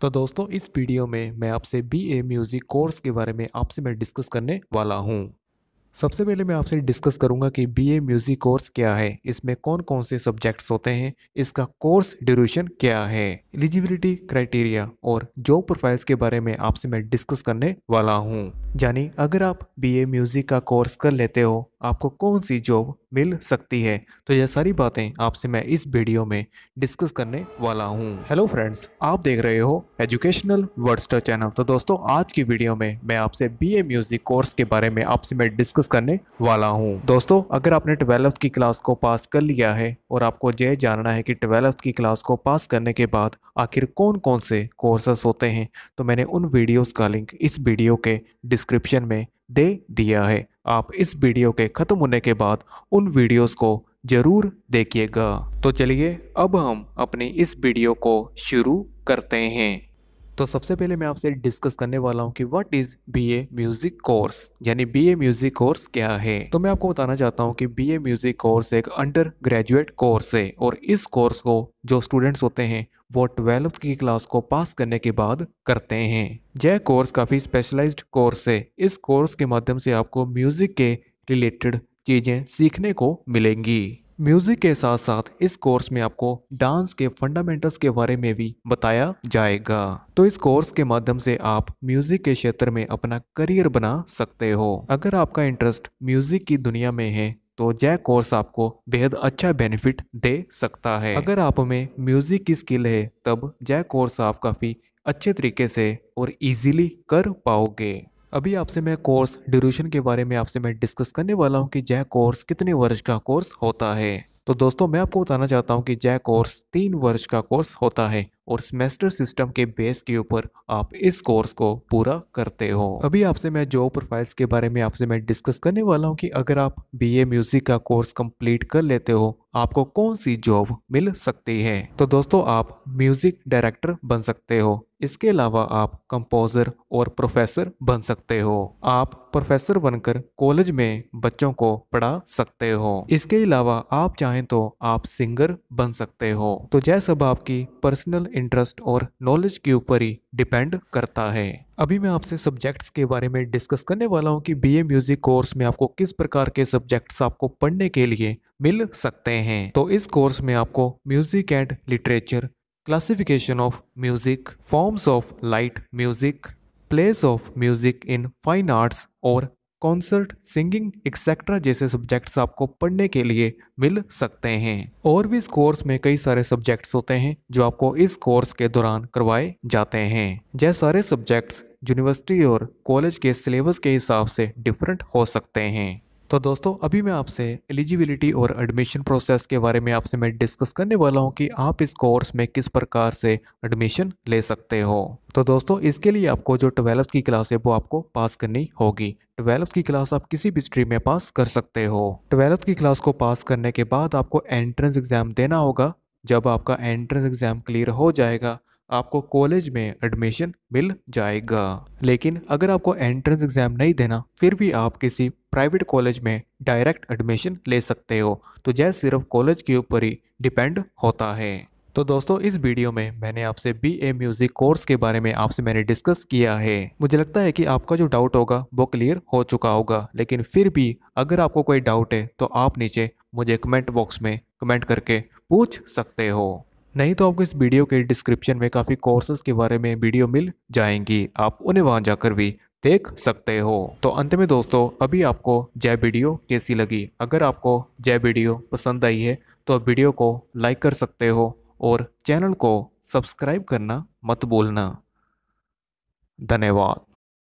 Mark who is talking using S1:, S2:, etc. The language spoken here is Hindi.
S1: तो दोस्तों इस वीडियो में मैं आपसे बी ए म्यूज़िक कोर्स के बारे में आपसे मैं डिस्कस करने वाला हूँ सबसे पहले मैं आपसे डिस्कस करूंगा कि बी ए म्यूज़िक कोर्स क्या है इसमें कौन कौन से सब्जेक्ट्स होते हैं इसका कोर्स ड्यूरेशन क्या है एलिजिबिलिटी क्राइटेरिया और जॉब प्रोफाइल्स के बारे में आपसे मैं डिस्कस करने वाला हूँ यानी अगर आप बी ए म्यूज़िक का कोर्स कर लेते हो आपको कौन सी जॉब मिल सकती है तो यह सारी बातें आपसे मैं इस वीडियो में डिस्कस करने वाला हूँ हेलो फ्रेंड्स आप देख रहे हो एजुकेशनल वर्डस्टर चैनल तो दोस्तों आज की वीडियो में मैं आपसे बीए म्यूजिक कोर्स के बारे में आपसे मैं डिस्कस करने वाला हूँ दोस्तों अगर आपने ट्वेल्थ की क्लास को पास कर लिया है और आपको यह जानना है कि ट्वेल्थ की क्लास को पास करने के बाद आखिर कौन कौन से कोर्सेस होते हैं तो मैंने उन वीडियोज़ का लिंक इस वीडियो के डिस्क्रिप्शन में दे दिया है आप इस वीडियो के ख़त्म होने के बाद उन वीडियोस को ज़रूर देखिएगा तो चलिए अब हम अपनी इस वीडियो को शुरू करते हैं तो सबसे पहले मैं आपसे डिस्कस करने वाला हूँ कि what is B A music course यानी बी ए म्यूज़िक कोर्स क्या है तो मैं आपको बताना चाहता हूँ कि बी ए म्यूज़िक कोर्स एक अंडर ग्रेजुएट कोर्स है और इस कोर्स को जो स्टूडेंट्स होते हैं वो ट्वेल्थ की क्लास को पास करने के बाद करते हैं यह कोर्स काफ़ी स्पेशलाइज कोर्स है इस कोर्स के माध्यम से आपको म्यूज़िक के रिलेटेड चीज़ें सीखने को मिलेंगी म्यूज़िक के साथ साथ इस कोर्स में आपको डांस के फंडामेंटल्स के बारे में भी बताया जाएगा तो इस कोर्स के माध्यम से आप म्यूज़िक के क्षेत्र में अपना करियर बना सकते हो अगर आपका इंटरेस्ट म्यूज़िक की दुनिया में है तो जय कोर्स आपको बेहद अच्छा बेनिफिट दे सकता है अगर आप में म्यूज़िक की स्किल है तब जय कोर्स आप काफ़ी अच्छे तरीके से और इजीली कर पाओगे अभी आपसे मैं कोर्स ड्यूरेशन के बारे में आपसे मैं डिस्कस करने वाला हूँ कि जय कोर्स कितने वर्ष का कोर्स होता है तो दोस्तों मैं आपको बताना चाहता हूँ कि जय कोर्स तीन वर्ष का कोर्स होता है और सेमेस्टर सिस्टम के बेस के ऊपर आप इस कोर्स को पूरा करते हो अभी आपसे मैं जॉब प्रोफाइल्स के बारे में आपसे मैं डिस्कस करने वाला हूँ कि अगर आप बीए म्यूज़िक का कोर्स कंप्लीट कर लेते हो आपको कौन सी जॉब मिल सकती है तो दोस्तों आप म्यूजिक डायरेक्टर बन सकते हो इसके अलावा आप कंपोजर और प्रोफेसर बन सकते हो आप प्रोफेसर बनकर कॉलेज में बच्चों को पढ़ा सकते हो इसके अलावा आप चाहें तो आप सिंगर बन सकते हो तो यह सब आपकी पर्सनल इंटरेस्ट और नॉलेज के ऊपर ही डिपेंड करता है अभी मैं आपसे सब्जेक्ट्स के बारे में डिस्कस करने वाला हूं कि बीए म्यूज़िक कोर्स में आपको किस प्रकार के सब्जेक्ट्स आपको पढ़ने के लिए मिल सकते हैं तो इस कोर्स में आपको music and literature classification of music forms of light music place of music in fine arts और कॉन्सर्ट सिंगिंग एक्सेट्रा जैसे सब्जेक्ट्स आपको पढ़ने के लिए मिल सकते हैं और भी इस कोर्स में कई सारे सब्जेक्ट्स होते हैं जो आपको इस कोर्स के दौरान करवाए जाते हैं यह सारे सब्जेक्ट्स यूनिवर्सिटी और कॉलेज के सिलेबस के हिसाब से डिफरेंट हो सकते हैं तो दोस्तों अभी मैं आपसे एलिजिबिलिटी और एडमिशन प्रोसेस के बारे में आपसे मैं डिस्कस करने वाला हूं कि आप इस कोर्स में किस प्रकार से एडमिशन ले सकते हो तो दोस्तों इसके लिए आपको जो ट्वेल्थ की क्लास है वो आपको पास करनी होगी ट्वेल्थ की क्लास आप किसी भी स्ट्रीम में पास कर सकते हो ट्वेल्थ की क्लास को पास करने के बाद आपको एंट्रेंस एग्जाम देना होगा जब आपका एंट्रेंस एग्जाम क्लियर हो जाएगा आपको कॉलेज में एडमिशन मिल जाएगा लेकिन अगर आपको एंट्रेंस एग्ज़ाम नहीं देना फिर भी आप किसी प्राइवेट कॉलेज में डायरेक्ट एडमिशन ले सकते हो तो यह सिर्फ कॉलेज के ऊपर ही डिपेंड होता है तो दोस्तों इस वीडियो में मैंने आपसे बी ए म्यूज़िक कोर्स के बारे में आपसे मैंने डिस्कस किया है मुझे लगता है कि आपका जो डाउट होगा वो क्लियर हो चुका होगा लेकिन फिर भी अगर आपको कोई डाउट है तो आप नीचे मुझे कमेंट बॉक्स में कमेंट करके पूछ सकते हो नहीं तो आपको इस वीडियो के डिस्क्रिप्शन में काफ़ी कोर्सेज के बारे में वीडियो मिल जाएंगी आप उन्हें वहाँ जाकर भी देख सकते हो तो अंत में दोस्तों अभी आपको जय वीडियो कैसी लगी अगर आपको जय वीडियो पसंद आई है तो आप वीडियो को लाइक कर सकते हो और चैनल को सब्सक्राइब करना मत भूलना धन्यवाद